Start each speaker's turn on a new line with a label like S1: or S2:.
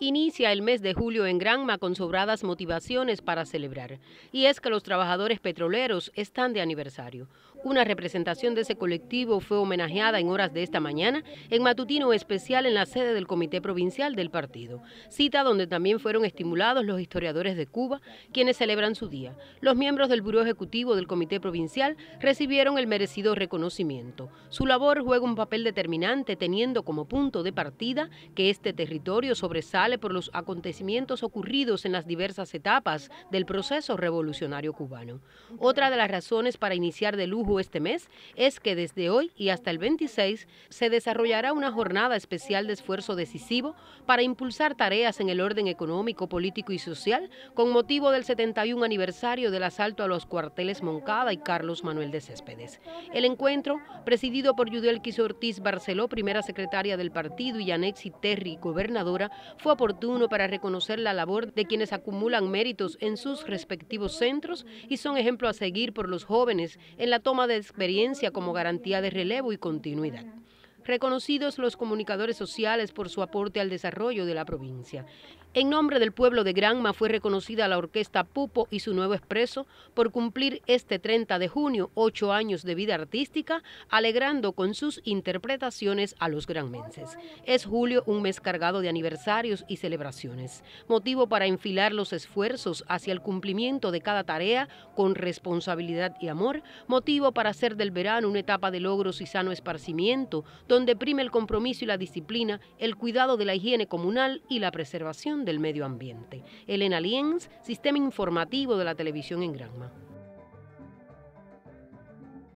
S1: Inicia el mes de julio en Granma con sobradas motivaciones para celebrar. Y es que los trabajadores petroleros están de aniversario. Una representación de ese colectivo fue homenajeada en horas de esta mañana en matutino especial en la sede del Comité Provincial del Partido. Cita donde también fueron estimulados los historiadores de Cuba, quienes celebran su día. Los miembros del Buró Ejecutivo del Comité Provincial recibieron el merecido reconocimiento. Su labor juega un papel determinante teniendo como punto de partida que este territorio sobresale por los acontecimientos ocurridos en las diversas etapas del proceso revolucionario cubano. Otra de las razones para iniciar de lujo este mes es que desde hoy y hasta el 26 se desarrollará una jornada especial de esfuerzo decisivo para impulsar tareas en el orden económico, político y social con motivo del 71 aniversario del asalto a los cuarteles Moncada y Carlos Manuel de Céspedes. El encuentro, presidido por quiso Ortiz Barceló, primera secretaria del partido, y Anexi Terry, gobernador, fue oportuno para reconocer la labor de quienes acumulan méritos en sus respectivos centros y son ejemplo a seguir por los jóvenes en la toma de experiencia como garantía de relevo y continuidad reconocidos los comunicadores sociales por su aporte al desarrollo de la provincia. En nombre del pueblo de Granma fue reconocida la orquesta Pupo y su nuevo expreso por cumplir este 30 de junio ocho años de vida artística, alegrando con sus interpretaciones a los granmenses. Es julio un mes cargado de aniversarios y celebraciones, motivo para enfilar los esfuerzos hacia el cumplimiento de cada tarea con responsabilidad y amor, motivo para hacer del verano una etapa de logros y sano esparcimiento, donde prime el compromiso y la disciplina, el cuidado de la higiene comunal y la preservación del medio ambiente. Elena Lienz, Sistema Informativo de la Televisión en Granma.